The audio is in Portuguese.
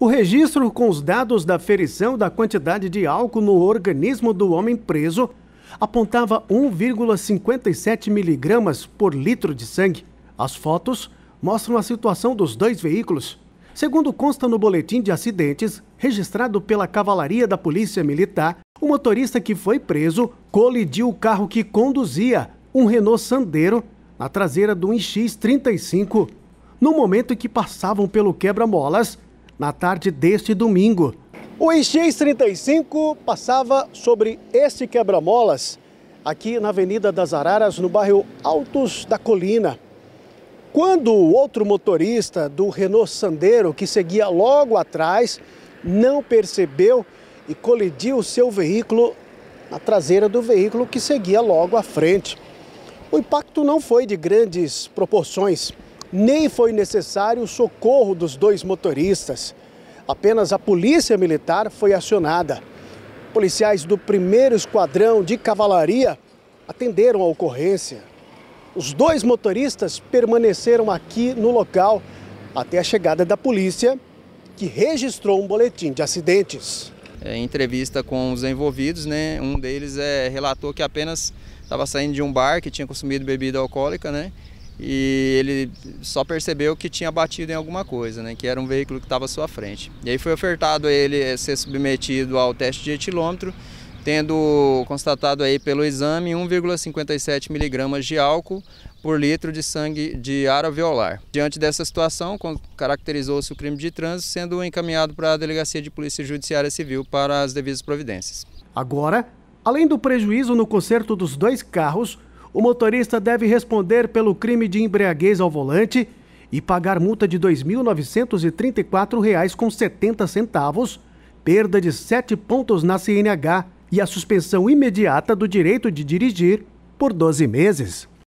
O registro com os dados da ferição da quantidade de álcool no organismo do homem preso apontava 1,57 miligramas por litro de sangue. As fotos mostram a situação dos dois veículos. Segundo consta no boletim de acidentes registrado pela Cavalaria da Polícia Militar, o motorista que foi preso colidiu o carro que conduzia, um Renault Sandero, na traseira do X35. No momento em que passavam pelo quebra-molas, na tarde deste domingo. O Enchês 35 passava sobre este quebra-molas aqui na Avenida das Araras, no bairro Altos da Colina. Quando o outro motorista do Renault Sandero, que seguia logo atrás, não percebeu e colidiu seu veículo na traseira do veículo que seguia logo à frente. O impacto não foi de grandes proporções nem foi necessário o socorro dos dois motoristas. Apenas a polícia militar foi acionada. Policiais do 1 Esquadrão de Cavalaria atenderam a ocorrência. Os dois motoristas permaneceram aqui no local até a chegada da polícia, que registrou um boletim de acidentes. É, em entrevista com os envolvidos, né, um deles é, relatou que apenas estava saindo de um bar que tinha consumido bebida alcoólica, né, e ele só percebeu que tinha batido em alguma coisa, né, que era um veículo que estava à sua frente. E aí foi ofertado a ele eh, ser submetido ao teste de etilômetro, tendo constatado aí pelo exame 1,57 miligramas de álcool por litro de sangue de araviolar. Diante dessa situação, caracterizou-se o crime de trânsito, sendo encaminhado para a Delegacia de Polícia Judiciária Civil para as devidas providências. Agora, além do prejuízo no conserto dos dois carros, o motorista deve responder pelo crime de embriaguez ao volante e pagar multa de R$ 2.934,70, perda de sete pontos na CNH e a suspensão imediata do direito de dirigir por 12 meses.